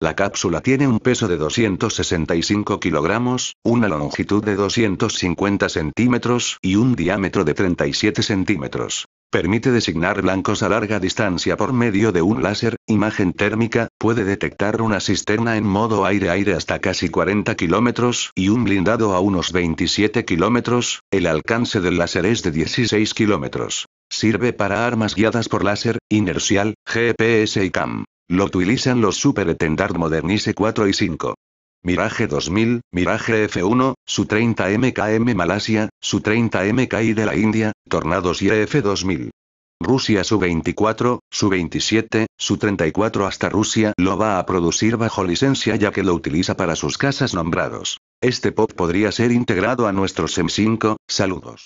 La cápsula tiene un peso de 265 kilogramos, una longitud de 250 centímetros y un diámetro de 37 centímetros. Permite designar blancos a larga distancia por medio de un láser, imagen térmica, puede detectar una cisterna en modo aire-aire hasta casi 40 kilómetros y un blindado a unos 27 kilómetros, el alcance del láser es de 16 kilómetros. Sirve para armas guiadas por láser, inercial, GPS y CAM. Lo utilizan los Super Etendard Modernise 4 y 5. Mirage 2000, Mirage F1, Su 30 MKM Malasia, Su 30 MKI de la India, Tornados y f 2000. Rusia Su 24, Su 27, Su 34 hasta Rusia lo va a producir bajo licencia ya que lo utiliza para sus casas nombrados. Este pop podría ser integrado a nuestros M5, saludos.